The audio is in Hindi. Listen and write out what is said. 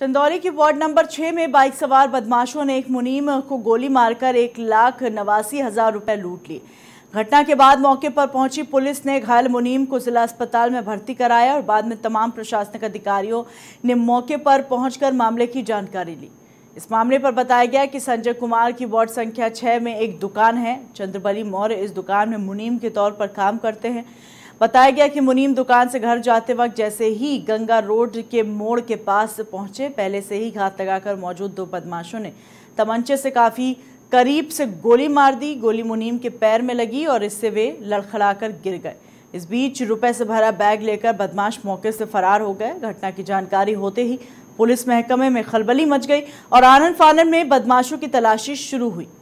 चंदौली के वार्ड नंबर छः में बाइक सवार बदमाशों ने एक मुनीम को गोली मारकर एक लाख नवासी हज़ार रुपये लूट लिए घटना के बाद मौके पर पहुंची पुलिस ने घायल मुनीम को जिला अस्पताल में भर्ती कराया और बाद में तमाम प्रशासनिक अधिकारियों ने मौके पर पहुंचकर मामले की जानकारी ली इस मामले पर बताया गया कि संजय कुमार की वार्ड संख्या छः में एक दुकान है चंद्रबली मौर्य इस दुकान में मुनीम के तौर पर काम करते हैं बताया गया कि मुनीम दुकान से घर जाते वक्त जैसे ही गंगा रोड के मोड़ के पास पहुंचे पहले से ही घात लगाकर मौजूद दो बदमाशों ने तमंचे से काफ़ी करीब से गोली मार दी गोली मुनीम के पैर में लगी और इससे वे लड़खड़ाकर गिर गए इस बीच रुपए से भरा बैग लेकर बदमाश मौके से फरार हो गए घटना की जानकारी होते ही पुलिस महकमे में खलबली मच गई और आनंद फानन में बदमाशों की तलाशी शुरू हुई